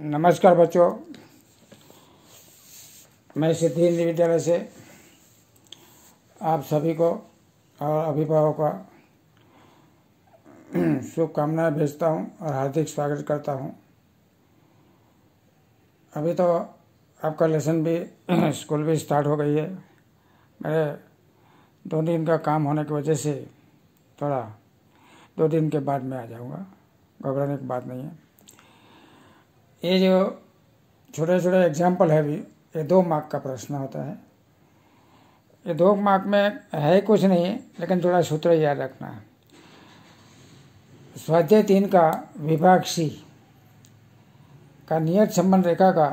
नमस्कार बच्चों मैं सिद्धि हिंदी विद्यालय से आप सभी को और अभिभावकों का शुभकामनाएं भेजता हूं और हार्दिक स्वागत करता हूं अभी तो आपका लेसन भी स्कूल भी स्टार्ट हो गई है मेरे दो दिन का काम होने की वजह से थोड़ा दो दिन के बाद मैं आ जाऊंगा घबराने की बात नहीं है ये जो छोटे छोटे एग्जाम्पल है भी ये दो मार्क का प्रश्न होता है ये दो मार्क में है कुछ नहीं लेकिन थोड़ा सूत्र याद रखना है स्वाध्याय तीन का विभाग सी का नियत संबंध रेखा का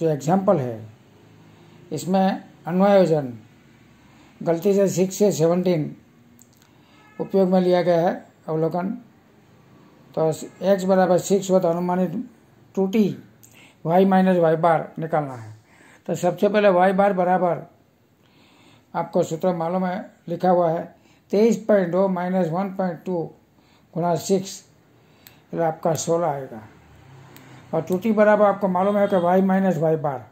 जो एग्जाम्पल है इसमें अनुयोजन गलती से सिक्स से सेवनटीन उपयोग में लिया गया है अवलोकन तो एक्स बराबर सिक्स हो तो अनुमानित T Y minus Y bar निकालना है तो सबसे पहले वाई बार बराबर आपको सूत्र मालूम है लिखा हुआ है तेईस पॉइंट दो माइनस वन पॉइंट टू गुना सिक्स आपका सोलह आएगा और टी बराबर आपको मालूम है कि Y minus Y bar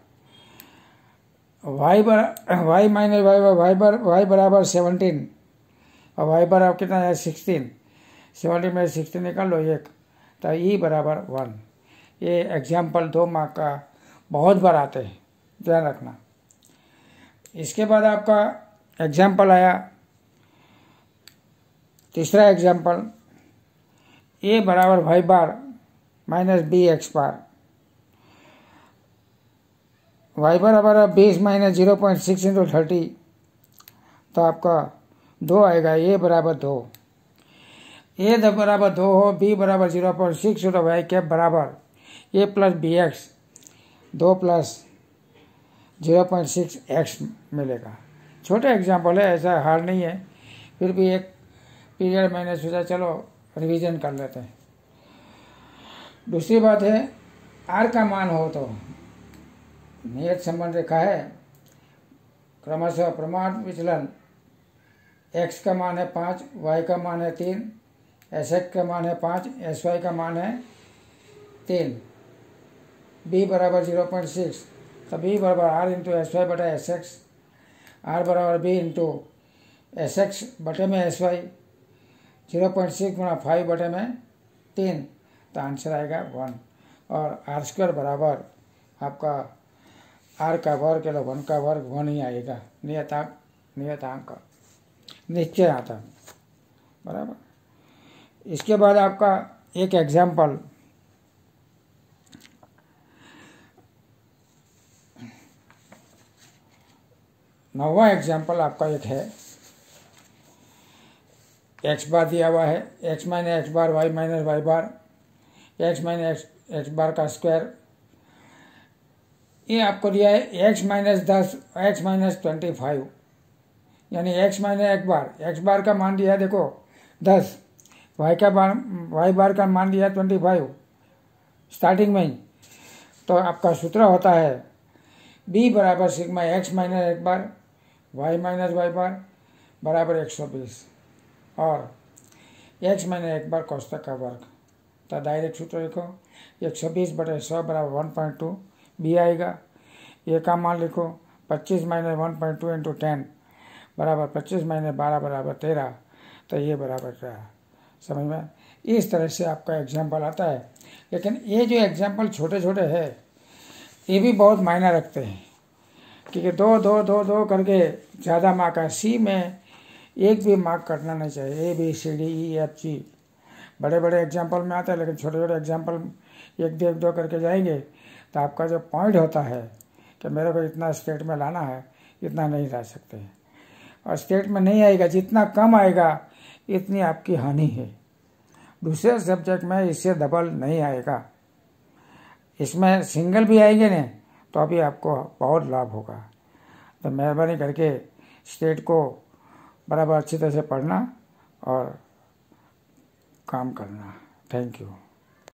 Y bar Y minus Y bar Y bar Y बराबर सेवनटीन और वाई बार आप कितना है सिक्सटीन सेवनटीन में सिक्सटीन निकाल लो एक तो ई e बराबर वन ये एग्जाम्पल दो मार्क का बहुत बार आते हैं ध्यान रखना इसके बाद आपका एग्जाम्पल आया तीसरा एग्जाम्पल ए बराबर Y bar minus B X bar Y बराबर बीस minus zero point six into thirty तो आपका दो आएगा ए बराबर दो ए बराबर दो हो बी बराबर जीरो पॉइंट सिक्स हो तो वाई कैप बराबर ए प्लस बी एक्स दो plus zero point six X मिलेगा छोटा एग्जाम्पल है ऐसा हार नहीं है फिर भी एक पीरियड मैंने सोचा चलो रिवीजन कर लेते हैं दूसरी बात है आर का मान हो तो नियत संबंध रेखा है क्रमशः प्रमाण विचलन एक्स का मान है पाँच वाई का मान है तीन एस एक्स का मान है पाँच एस वाई का मान है तीन बी बराबर जीरो पॉइंट सिक्स तो बी बराबर आर इंटू एस वाई बटा एस एक्स आर बराबर बी इंटू एस एक्स बटे में S Y zero point six गुणा फाइव बटे में तीन तो आंसर आएगा वन और आर स्क्वायर बराबर आपका आर का वर्ग के वन का वर्ग वन ही आएगा नियतांक नियतांक निश्चय आता बराबर इसके बाद आपका एक एग्जाम्पल नौवा एग्जाम्पल आपका एक है एक्स बार दिया हुआ है X minus X bar Y minus Y bar X minus X bar का स्क्वायर ये आपको दिया है एक्स माइनस दस एक्स माइनस ट्वेंटी फाइव यानी एक्स माइनस एक बार एक्स बार का मान दिया देखो दस वाई का बार वाई बार का मान दिया ट्वेंटी फाइव स्टार्टिंग में ही तो आपका सूत्र होता है बी बराबर सिग्मा एक्स माइनस एक bar Y minus Y bar बराबर एक सौ बीस और x माइनस एक बार कोष्टक का वर्ग तो डायरेक्ट सूत्र लिखो एक सौ बीस बटे सौ बराबर वन पॉइंट टू बी आएगा ये का मान लिखो पच्चीस minus one point two into ten बराबर पच्चीस माइनस बारह बराबर तेरह तो ये बराबर रहा समझ में इस तरह से आपका एग्जाम्पल आता है लेकिन ये जो एग्जाम्पल छोटे छोटे है ये भी बहुत मायना रखते हैं क्योंकि दो दो दो दो करके ज़्यादा मार्क है सी में एक भी मार्क कटना नहीं चाहिए A B C D E F G बड़े बड़े एग्जाम्पल में आता है लेकिन छोटे छोटे एग्जाम्पल एक दो एक दो करके जाएंगे तो आपका जो पॉइंट होता है कि मेरे को इतना स्टेट में लाना है इतना नहीं ला सकते हैं और स्टेट में नहीं आएगा जितना कम आएगा इतनी आपकी हानि है दूसरे सब्जेक्ट में इससे डबल नहीं आएगा इसमें सिंगल भी आएंगे ना तो अभी आपको बहुत लाभ होगा तो मेहरबानी करके स्टेट को बराबर अच्छी तरह से पढ़ना और काम करना थैंक यू